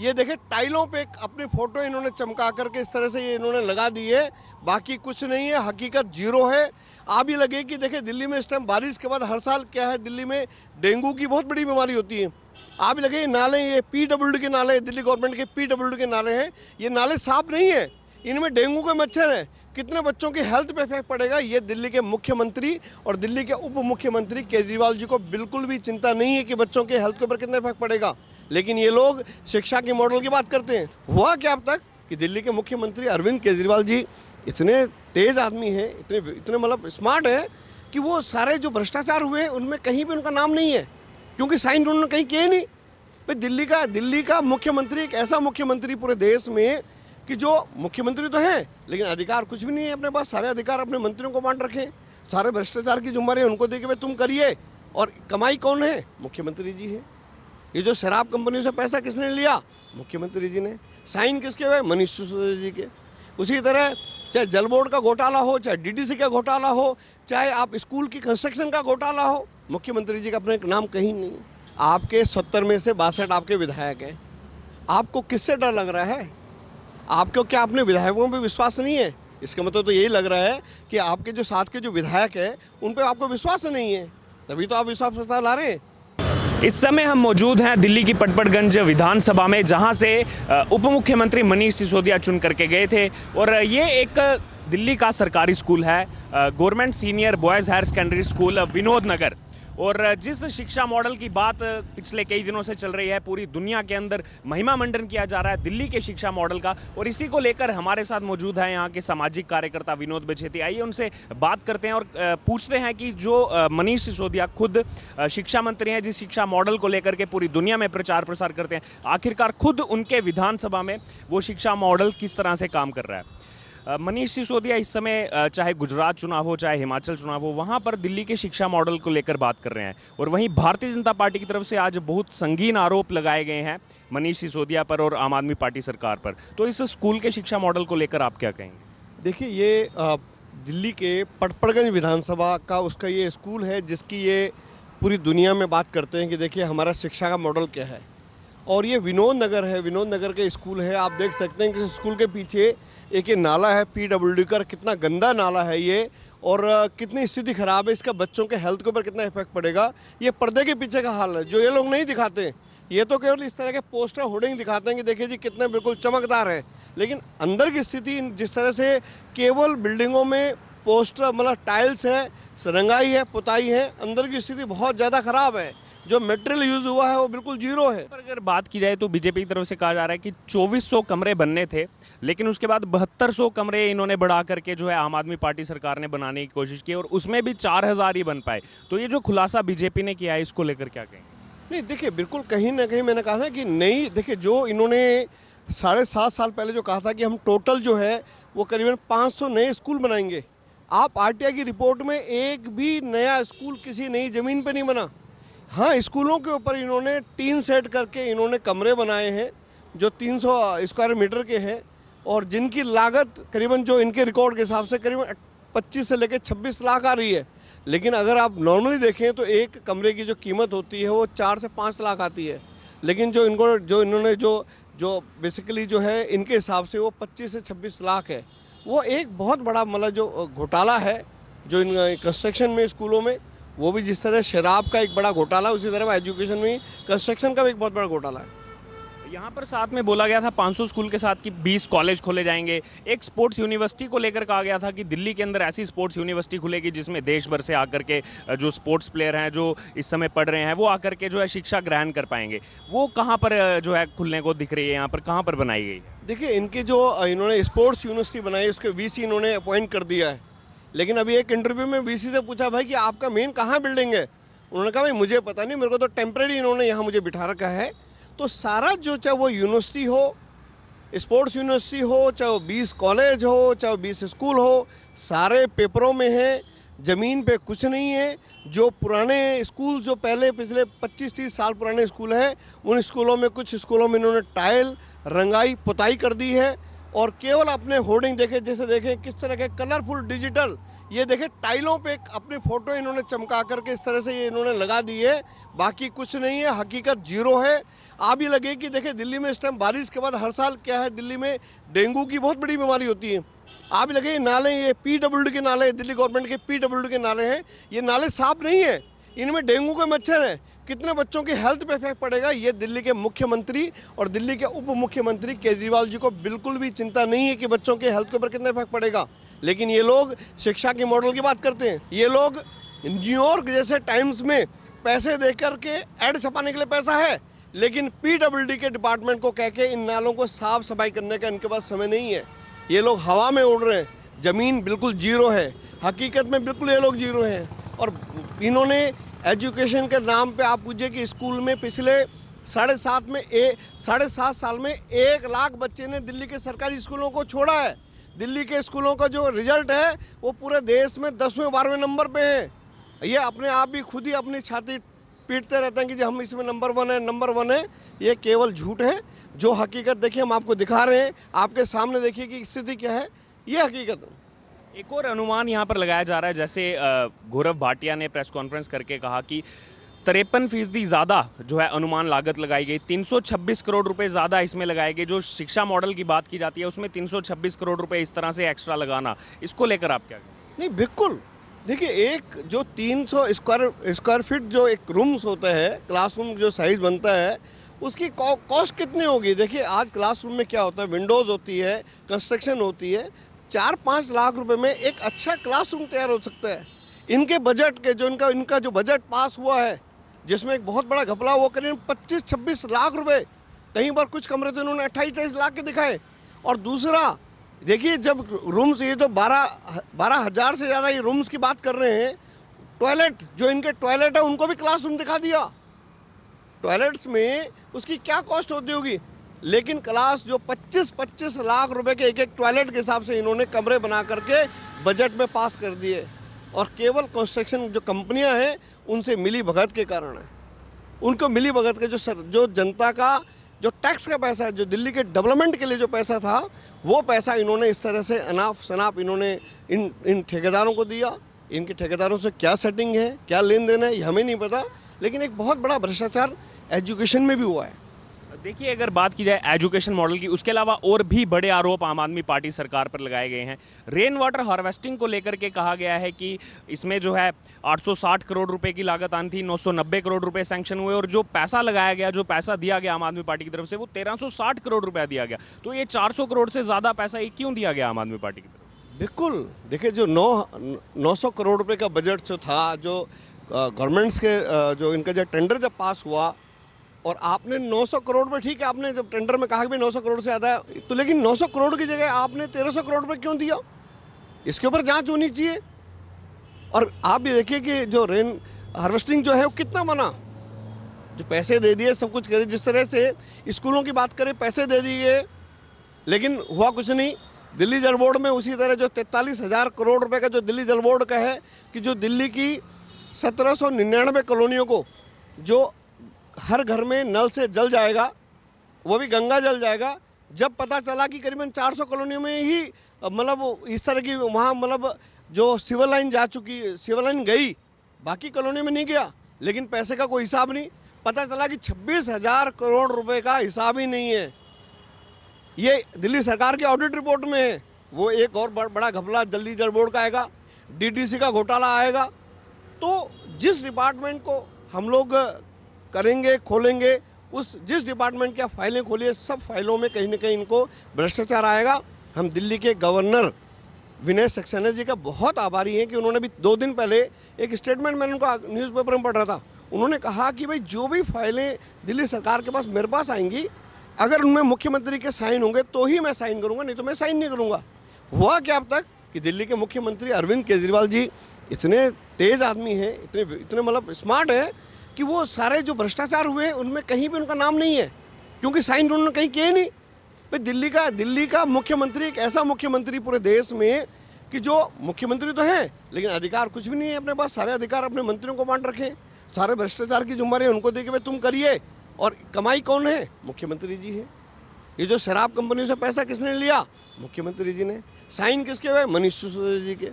ये देखे टाइलों पे अपनी फोटो इन्होंने चमका करके इस तरह से ये इन्होंने लगा दी है बाकी कुछ नहीं है हकीकत जीरो है आप ये लगे कि देखे दिल्ली में इस टाइम बारिश के बाद हर साल क्या है दिल्ली में डेंगू की बहुत बड़ी बीमारी होती है आप लगे ये नाले ये पी डब्ल्यू के नाले दिल्ली गवर्नमेंट के पी के नाले हैं ये नाले साफ नहीं है इनमें डेंगू के मच्छर हैं कितने बच्चों की हेल्थ पे इफेक्ट पड़ेगा ये दिल्ली के मुख्यमंत्री और दिल्ली के उप मुख्यमंत्री केजरीवाल जी को बिल्कुल भी चिंता नहीं है कि बच्चों के हेल्थ के ऊपर कितना इफेक्ट पड़ेगा लेकिन ये लोग शिक्षा के मॉडल की बात करते हैं हुआ क्या अब तक कि दिल्ली के मुख्यमंत्री अरविंद केजरीवाल जी इतने तेज़ आदमी हैं इतने इतने मतलब स्मार्ट हैं कि वो सारे जो भ्रष्टाचार हुए हैं उनमें कहीं भी उनका नाम नहीं है क्योंकि साइन उन्होंने कहीं किए नहीं भाई दिल्ली का दिल्ली का मुख्यमंत्री एक ऐसा मुख्यमंत्री पूरे देश में कि जो मुख्यमंत्री तो हैं लेकिन अधिकार कुछ भी नहीं है अपने पास सारे अधिकार अपने मंत्रियों को बांट रखे सारे भ्रष्टाचार की जुम्मे उनको दे के भाई तुम करिए और कमाई कौन है मुख्यमंत्री जी है ये जो शराब कंपनियों से पैसा किसने लिया मुख्यमंत्री जी ने साइन किसके हुए मनीष सिसोदिया जी के उसी तरह चाहे जल बोर्ड का घोटाला हो चाहे डीडीसी का घोटाला हो चाहे आप स्कूल की कंस्ट्रक्शन का घोटाला हो मुख्यमंत्री जी का अपने नाम कहीं नहीं आपके सत्तर में से बासठ आपके विधायक हैं आपको किससे डर लग रहा है आपको क्या अपने विधायकों पर विश्वास नहीं है इसका मतलब तो यही लग रहा है कि आपके जो साथ के जो विधायक है उन पर आपको विश्वास नहीं है तभी तो आप विश्वास प्रस्ताव ला रहे हैं इस समय हम मौजूद हैं दिल्ली की पटपटगंज विधानसभा में जहां से उप मुख्यमंत्री मनीष सिसोदिया चुन करके गए थे और ये एक दिल्ली का सरकारी स्कूल है government senior boys higher secondary school Vinod Nagar और जिस शिक्षा मॉडल की बात पिछले कई दिनों से चल रही है पूरी दुनिया के अंदर महिमा मंडन किया जा रहा है दिल्ली के शिक्षा मॉडल का और इसी को लेकर हमारे साथ मौजूद है यहाँ के सामाजिक कार्यकर्ता विनोद बछेती आइए उनसे बात करते हैं और पूछते हैं कि जो मनीष सिसोदिया खुद शिक्षा मंत्री हैं जिस शिक्षा मॉडल को लेकर के पूरी दुनिया में प्रचार प्रसार करते हैं आखिरकार खुद उनके विधानसभा में वो शिक्षा मॉडल किस तरह से काम कर रहा है मनीष सिसोदिया इस समय चाहे गुजरात चुनाव हो चाहे हिमाचल चुनाव हो वहाँ पर दिल्ली के शिक्षा मॉडल को लेकर बात कर रहे हैं और वहीं भारतीय जनता पार्टी की तरफ से आज बहुत संगीन आरोप लगाए गए हैं मनीष सिसोदिया पर और आम आदमी पार्टी सरकार पर तो इस स्कूल के शिक्षा मॉडल को लेकर आप क्या कहेंगे देखिए ये दिल्ली के पटपड़गंज विधानसभा का उसका ये स्कूल है जिसकी ये पूरी दुनिया में बात करते हैं कि देखिए हमारा शिक्षा का मॉडल क्या है और ये विनोद नगर है विनोद नगर के स्कूल है आप देख सकते हैं कि स्कूल के पीछे एक ये नाला है पी डब्ल्यू का कितना गंदा नाला है ये और कितनी स्थिति खराब है इसका बच्चों के हेल्थ के ऊपर कितना इफेक्ट पड़ेगा ये पर्दे के पीछे का हाल है जो ये लोग नहीं दिखाते ये तो केवल इस तरह के पोस्टर होर्डिंग दिखाते हैं कि देखिए जी कितने बिल्कुल चमकदार है लेकिन अंदर की स्थिति जिस तरह से केवल बिल्डिंगों में पोस्टर मतलब टाइल्स हैं रंगाई है पुताई है अंदर की स्थिति बहुत ज़्यादा ख़राब है जो मटेरियल यूज हुआ है वो बिल्कुल जीरो है पर अगर बात की जाए तो बीजेपी की तरफ से कहा जा रहा है कि 2400 कमरे बनने थे लेकिन उसके बाद बहत्तर कमरे इन्होंने बढ़ा करके जो है आम आदमी पार्टी सरकार ने बनाने की कोशिश की और उसमें भी चार ही बन पाए तो ये जो खुलासा बीजेपी ने किया है इसको लेकर क्या कहेंगे नहीं देखिए बिल्कुल कहीं ना कहीं मैंने कहा था कि नई देखिए जो इन्होंने साढ़े सात साल पहले जो कहा था कि हम टोटल जो है वो करीबन 500 नए स्कूल बनाएंगे आप आरटीआई की रिपोर्ट में एक भी नया स्कूल किसी नई ज़मीन पर नहीं बना हाँ स्कूलों के ऊपर इन्होंने टीन सेट करके इन्होंने कमरे बनाए हैं जो 300 स्क्वायर मीटर के हैं और जिनकी लागत करीबन जो इनके रिकॉर्ड के हिसाब से करीबन 25 से लेकर 26 लाख आ रही है लेकिन अगर आप नॉर्मली देखें तो एक कमरे की जो कीमत होती है वो चार से पाँच लाख आती है लेकिन जो इनको जो इन्होंने जो जो बेसिकली जो है इनके हिसाब से वो पच्चीस से छब्बीस लाख है वो एक बहुत बड़ा मतलब जो घोटाला है जो इन कंस्ट्रक्शन में स्कूलों में वो भी जिस तरह शराब का एक बड़ा घोटाला उसी तरह एजुकेशन में कंस्ट्रक्शन का भी एक बहुत बड़ा घोटाला है यहाँ पर साथ में बोला गया था 500 स्कूल के साथ कि 20 कॉलेज खोले जाएंगे एक स्पोर्ट्स यूनिवर्सिटी को लेकर कहा गया था कि दिल्ली के अंदर ऐसी स्पोर्ट्स यूनिवर्सिटी खुलेगी जिसमें देश भर से आकर के जो स्पोर्ट्स प्लेयर हैं जो इस समय पढ़ रहे हैं वो आकर के जो है शिक्षा ग्रहण कर पाएंगे वो कहाँ पर जो है खुलने को दिख रही है यहाँ पर कहाँ पर बनाई गई देखिए इनकी जो इन्होंने स्पोर्ट्स यूनिवर्सिटी बनाई उसके वी इन्होंने अपॉइंट कर दिया है लेकिन अभी एक इंटरव्यू में बीसी से पूछा भाई कि आपका मेन कहाँ बिल्डिंग है उन्होंने कहा भाई मुझे पता नहीं मेरे को तो टेम्प्रेरी इन्होंने यहाँ मुझे बिठा रखा है तो सारा जो चाहे वो यूनिवर्सिटी हो स्पोर्ट्स यूनिवर्सिटी हो चाहे वो बीस कॉलेज हो चाहे वो बीस स्कूल हो सारे पेपरों में है ज़मीन पे कुछ नहीं है जो पुराने स्कूल जो पहले पिछले 25-30 साल पुराने स्कूल हैं उन स्कूलों में कुछ स्कूलों में इन्होंने टाइल रंगाई पुताई कर दी है और केवल अपने होर्डिंग देखें जैसे देखें किस तरह के कलरफुल डिजिटल ये देखें टाइलों पे अपनी फ़ोटो इन्होंने चमका करके इस तरह से ये इन्होंने लगा दी है बाकी कुछ नहीं है हकीकत जीरो है आप ये लगे कि देखें दिल्ली में इस टाइम बारिश के बाद हर साल क्या है दिल्ली में डेंगू की बहुत बड़ी बीमारी होती है आप लगे ये नाले ये पी डब्ल्यू के नाले दिल्ली गवर्नमेंट के पी डब्ल्यू के नाले हैं ये नाले साफ नहीं है इनमें डेंगू के मच्छर हैं कितने बच्चों की हेल्थ पे इफेक्ट पड़ेगा ये दिल्ली के मुख्यमंत्री और दिल्ली के उप मुख्यमंत्री केजरीवाल जी को बिल्कुल भी चिंता नहीं है कि बच्चों के हेल्थ के ऊपर कितना इफेक्ट पड़ेगा लेकिन ये लोग शिक्षा के मॉडल की बात करते हैं ये लोग न्यूयॉर्क जैसे टाइम्स में पैसे दे के एड छपाने के लिए पैसा है लेकिन पीडब्ल्यूडी के डिपार्टमेंट को कह के इन नालों को साफ सफाई करने का इनके पास समय नहीं है ये लोग हवा में उड़ रहे हैं ज़मीन बिल्कुल जीरो है हकीकत में बिल्कुल ये लोग जीरो हैं और इन्होंने एजुकेशन के नाम पे आप पूछिए कि स्कूल में पिछले साढ़े सात में ए साढ़े सात साल में एक लाख बच्चे ने दिल्ली के सरकारी स्कूलों को छोड़ा है दिल्ली के स्कूलों का जो रिजल्ट है वो पूरे देश में दसवें बारहवें नंबर पे है ये अपने आप ही खुद ही अपनी छाती पीटते रहते हैं कि जो हम इसमें नंबर वन है नंबर वन है ये केवल झूठ है जो हकीकत देखिए हम आपको दिखा रहे हैं आपके सामने देखिए कि स्थिति क्या है ये हकीकत है एक और अनुमान यहाँ पर लगाया जा रहा है जैसे गौरव भाटिया ने प्रेस कॉन्फ्रेंस करके कहा कि तिरपन फीसदी ज़्यादा जो है अनुमान लागत लगाई गई 326 करोड़ रुपए ज़्यादा इसमें लगाए गए जो शिक्षा मॉडल की बात की जाती है उसमें 326 करोड़ रुपए इस तरह से एक्स्ट्रा लगाना इसको लेकर आप क्या नहीं बिल्कुल देखिए एक जो 300 स्क्वायर स्क्वायर फीट जो एक रूम्स होता है क्लासरूम जो साइज़ बनता है उसकी कॉस्ट कितनी होगी देखिए आज क्लासरूम में क्या होता है विंडोज़ होती है कंस्ट्रक्शन होती है चार पाँच लाख रुपए में एक अच्छा क्लासरूम तैयार हो सकता है इनके बजट के जो इनका इनका जो बजट पास हुआ है जिसमें एक बहुत बड़ा घपला हुआ करीब पच्चीस छब्बीस लाख रुपए कहीं पर कुछ कमरे तो इन्होंने अट्ठाईस अट्ठाईस लाख के दिखाए और दूसरा देखिए जब रूम्स ये जो बारह बारह हज़ार से ज़्यादा ये रूम्स की बात कर रहे हैं टॉयलेट जो इनके टॉयलेट है उनको भी क्लासरूम दिखा दिया टॉयलेट्स में उसकी क्या कॉस्ट होती होगी लेकिन क्लास जो 25-25 लाख रुपए के एक एक टॉयलेट के हिसाब से इन्होंने कमरे बना करके बजट में पास कर दिए और केवल कंस्ट्रक्शन जो कंपनियां हैं उनसे मिली भगत के कारण है उनको मिली भगत के जो सर, जो जनता का जो टैक्स का पैसा है जो दिल्ली के डेवलपमेंट के लिए जो पैसा था वो पैसा इन्होंने इस तरह से अनाप शनाप इन्होंने इन इन ठेकेदारों को दिया इनके ठेकेदारों से क्या सेटिंग है क्या लेन देन है ये हमें नहीं पता लेकिन एक बहुत बड़ा भ्रष्टाचार एजुकेशन में भी हुआ है देखिए अगर बात की जाए एजुकेशन मॉडल की उसके अलावा और भी बड़े आरोप आम आदमी पार्टी सरकार पर लगाए गए हैं रेन वाटर हार्वेस्टिंग को लेकर के कहा गया है कि इसमें जो है 860 करोड़ रुपए की लागत आन थी 990 करोड़ रुपए सैंक्शन हुए और जो पैसा लगाया गया जो पैसा दिया गया आम आदमी पार्टी की तरफ से वो तेरह करोड़ रुपया दिया गया तो ये चार करोड़ से ज़्यादा पैसा ये क्यों दिया गया आम आदमी पार्टी की तरफ बिल्कुल देखिए जो नौ नौ करोड़ रुपये का बजट जो था जो गवर्नमेंट्स के जो इनका जो टेंडर जब पास हुआ और आपने 900 करोड़ में ठीक है आपने जब टेंडर में कहा कि भाई 900 करोड़ से ज़्यादा है तो लेकिन 900 करोड़ की जगह आपने 1300 करोड़ में क्यों दिया इसके ऊपर जांच होनी चाहिए और आप ये देखिए कि जो रेन हार्वेस्टिंग जो है वो कितना बना जो पैसे दे दिए सब कुछ करे जिस तरह से स्कूलों की बात करें पैसे दे दिए लेकिन हुआ कुछ नहीं दिल्ली जल बोर्ड में उसी तरह जो तैंतालीस हज़ार करोड़ रुपए का जो दिल्ली जल बोर्ड का है कि जो दिल्ली की सत्रह सौ निन्यानवे कॉलोनियों को जो हर घर में नल से जल जाएगा वो भी गंगा जल जाएगा जब पता चला कि करीबन 400 कॉलोनियों में ही मतलब इस तरह की वहाँ मतलब जो सिविल लाइन जा चुकी सिविल लाइन गई बाकी कॉलोनी में नहीं गया लेकिन पैसे का कोई हिसाब नहीं पता चला कि छब्बीस हज़ार करोड़ रुपए का हिसाब ही नहीं है ये दिल्ली सरकार की ऑडिट रिपोर्ट में है वो एक और बड़ा घपला जल्दी जल बोर्ड का आएगा डीटीसी का घोटाला आएगा तो जिस डिपार्टमेंट को हम लोग करेंगे खोलेंगे उस जिस डिपार्टमेंट की फाइलें खोलिए सब फाइलों में कहीं ना कहीं इनको भ्रष्टाचार आएगा हम दिल्ली के गवर्नर विनय सक्सेना जी का बहुत आभारी हैं कि उन्होंने भी दो दिन पहले एक स्टेटमेंट मैंने उनको न्यूज़पेपर में पढ़ रहा था उन्होंने कहा कि भाई जो भी फाइलें दिल्ली सरकार के पास मेरे पास आएंगी अगर उनमें मुख्यमंत्री के साइन होंगे तो ही मैं साइन करूँगा नहीं तो मैं साइन नहीं करूँगा हुआ क्या अब तक कि दिल्ली के मुख्यमंत्री अरविंद केजरीवाल जी इतने तेज़ आदमी हैं इतने इतने मतलब स्मार्ट हैं कि वो सारे जो भ्रष्टाचार हुए हैं उनमें कहीं भी उनका नाम नहीं है क्योंकि साइन उन्होंने कहीं किए नहीं भाई दिल्ली का दिल्ली का मुख्यमंत्री एक ऐसा मुख्यमंत्री पूरे देश में कि जो मुख्यमंत्री तो हैं लेकिन अधिकार कुछ भी नहीं है अपने पास सारे अधिकार अपने मंत्रियों को बांट रखे सारे भ्रष्टाचार की जुम्मारी उनको दे के भाई तुम करिए और कमाई कौन है मुख्यमंत्री जी है ये जो शराब कंपनी से पैसा किसने लिया मुख्यमंत्री जी ने साइन किसके हुए मनीष सिसोदिया जी के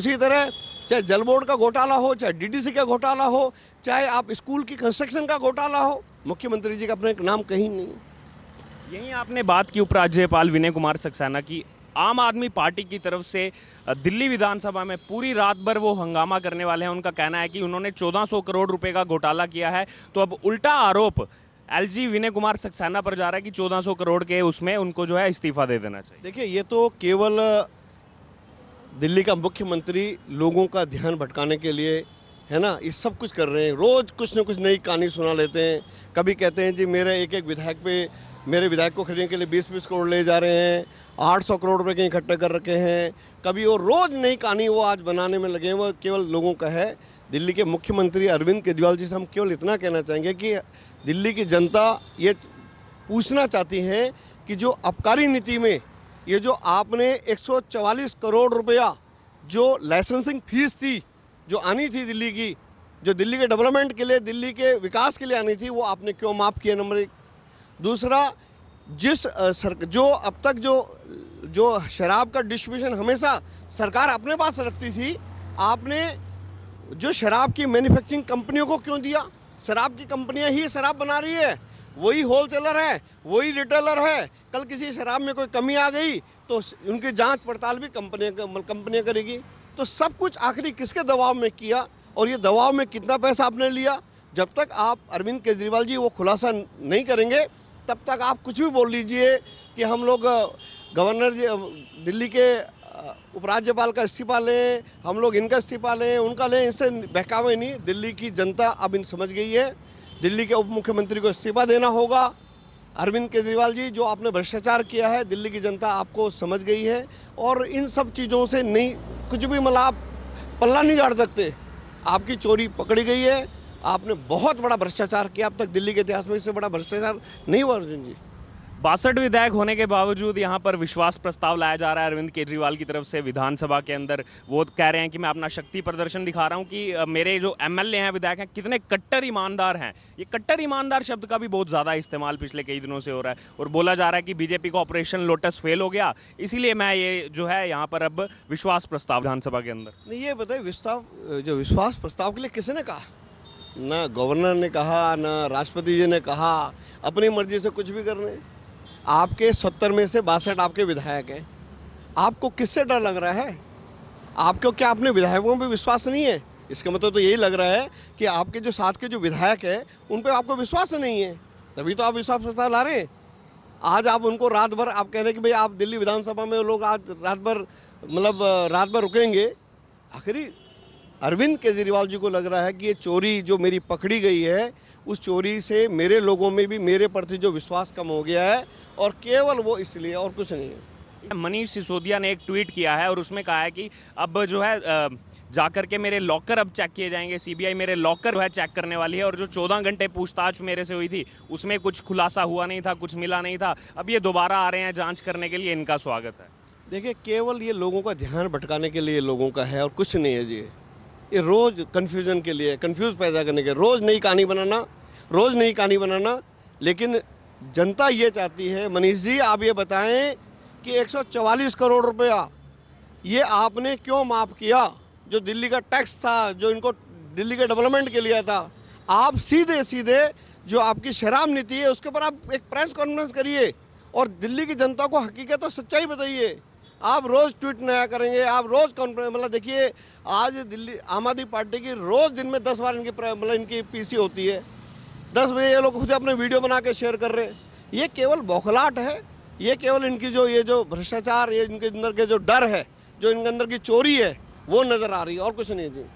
उसी तरह चाहे जल बोर्ड का घोटाला हो चाहे डीडीसी का घोटाला हो चाहे आप स्कूल की कंस्ट्रक्शन का घोटाला हो मुख्यमंत्री जी का अपने नाम कहीं नहीं यहीं आपने बात की उपराज्यपाल विनय कुमार सक्सेना की आम आदमी पार्टी की तरफ से दिल्ली विधानसभा में पूरी रात भर वो हंगामा करने वाले हैं उनका कहना है कि उन्होंने 1400 करोड़ रुपए का घोटाला किया है तो अब उल्टा आरोप एलजी विनय कुमार सक्सेना पर जा रहा है कि 1400 करोड़ के उसमें उनको जो है इस्तीफा दे देना चाहिए देखिए ये तो केवल दिल्ली का मुख्यमंत्री लोगों का ध्यान भटकाने के लिए है ना ये सब कुछ कर रहे हैं रोज़ कुछ ना कुछ नई कहानी सुना लेते हैं कभी कहते हैं जी मेरे एक एक विधायक पे मेरे विधायक को खरीदने के लिए बीस बीस करोड़ ले जा रहे हैं आठ सौ करोड़ रुपये कहीं इकट्ठा कर रखे हैं कभी वो रोज़ नई कहानी वो आज बनाने में लगे हैं वो केवल लोगों का है दिल्ली के मुख्यमंत्री अरविंद केजरीवाल जी से हम केवल इतना कहना चाहेंगे कि दिल्ली की जनता ये पूछना चाहती है कि जो आबकारी नीति में ये जो आपने 144 करोड़ रुपया जो लाइसेंसिंग फीस थी जो आनी थी दिल्ली की जो दिल्ली के डेवलपमेंट के लिए दिल्ली के विकास के लिए आनी थी वो आपने क्यों माफ़ किया नंबर एक दूसरा जिस सर जो अब तक जो जो शराब का डिस्ट्रीब्यूशन हमेशा सरकार अपने पास रखती थी आपने जो शराब की मैन्युफैक्चरिंग कंपनियों को क्यों दिया शराब की कंपनियां ही शराब बना रही है वही होलसेलर है वही रिटेलर है कल किसी शराब में कोई कमी आ गई तो उनकी जांच पड़ताल भी कंपनी कंपनियाँ करेगी तो सब कुछ आखिरी किसके दबाव में किया और ये दबाव में कितना पैसा आपने लिया जब तक आप अरविंद केजरीवाल जी वो खुलासा नहीं करेंगे तब तक आप कुछ भी बोल लीजिए कि हम लोग गवर्नर जी दिल्ली के उपराज्यपाल का इस्तीफा लें हम लोग इनका इस्तीफा लें उनका लें इससे बहकावे नहीं दिल्ली की जनता अब इन समझ गई है दिल्ली के उप मुख्यमंत्री को इस्तीफा देना होगा अरविंद केजरीवाल जी जो आपने भ्रष्टाचार किया है दिल्ली की जनता आपको समझ गई है और इन सब चीज़ों से नहीं कुछ भी मतलब आप पल्ला नहीं झाड़ सकते आपकी चोरी पकड़ी गई है आपने बहुत बड़ा भ्रष्टाचार किया अब तक दिल्ली के इतिहास में इससे बड़ा भ्रष्टाचार नहीं हुआ अर्जुन जी बासठ विधायक होने के बावजूद यहाँ पर विश्वास प्रस्ताव लाया जा रहा है अरविंद केजरीवाल की तरफ से विधानसभा के अंदर वो कह रहे हैं कि मैं अपना शक्ति प्रदर्शन दिखा रहा हूँ कि मेरे जो एमएलए हैं विधायक हैं कितने कट्टर ईमानदार हैं ये कट्टर ईमानदार शब्द का भी बहुत ज़्यादा इस्तेमाल पिछले कई दिनों से हो रहा है और बोला जा रहा है कि बीजेपी का ऑपरेशन लोटस फेल हो गया इसीलिए मैं ये जो है यहाँ पर अब विश्वास प्रस्ताव विधानसभा के अंदर नहीं ये बताइए विस्ताव जो विश्वास प्रस्ताव के लिए किसने कहा न गवर्नर ने कहा न राष्ट्रपति जी ने कहा अपनी मर्जी से कुछ भी करने आपके सत्तर में से बासठ आपके विधायक हैं आपको किससे डर लग रहा है आपको क्या अपने विधायकों पर विश्वास नहीं है इसका मतलब तो यही लग रहा है कि आपके जो साथ के जो विधायक हैं उन पर आपको विश्वास नहीं है तभी तो आप विश्वास प्रस्ताव ला रहे हैं आज आप उनको रात भर आप कह रहे हैं कि भाई आप दिल्ली विधानसभा में लोग आज रात भर मतलब रात भर रुकेंगे आखिरी अरविंद केजरीवाल जी को लग रहा है कि ये चोरी जो मेरी पकड़ी गई है उस चोरी से मेरे लोगों में भी मेरे प्रति जो विश्वास कम हो गया है और केवल वो इसलिए और कुछ नहीं है मनीष सिसोदिया ने एक ट्वीट किया है और उसमें कहा है कि अब जो है जाकर के मेरे लॉकर अब चेक किए जाएंगे सीबीआई मेरे लॉकर है चेक करने वाली है और जो चौदह घंटे पूछताछ मेरे से हुई थी उसमें कुछ खुलासा हुआ नहीं था कुछ मिला नहीं था अब ये दोबारा आ रहे हैं जांच करने के लिए इनका स्वागत है देखिए केवल ये लोगों का ध्यान भटकाने के लिए लोगों का है और कुछ नहीं है जी ये रोज़ कन्फ्यूजन के लिए कन्फ्यूज़ पैदा करने के रोज़ नई कहानी बनाना रोज़ नई कहानी बनाना लेकिन जनता ये चाहती है मनीष जी आप ये बताएं कि 144 करोड़ रुपया ये आपने क्यों माफ़ किया जो दिल्ली का टैक्स था जो इनको दिल्ली के डेवलपमेंट के लिए था आप सीधे सीधे जो आपकी शराब नीति है उसके ऊपर आप एक प्रेस कॉन्फ्रेंस करिए और दिल्ली की जनता को हकीकत और सच्चाई बताइए आप रोज़ ट्वीट नया करेंगे आप रोज़ कॉन्फ्रेंस मतलब देखिए आज दिल्ली आम आदमी पार्टी की रोज़ दिन में दस बार इनकी मतलब इनकी पीसी होती है दस बजे ये लोग खुद अपने वीडियो बना के शेयर कर रहे हैं ये केवल बौखलाट है ये केवल इनकी जो ये जो भ्रष्टाचार ये इनके अंदर के जो डर है जो इनके अंदर की चोरी है वो नज़र आ रही है और कुछ नहीं जी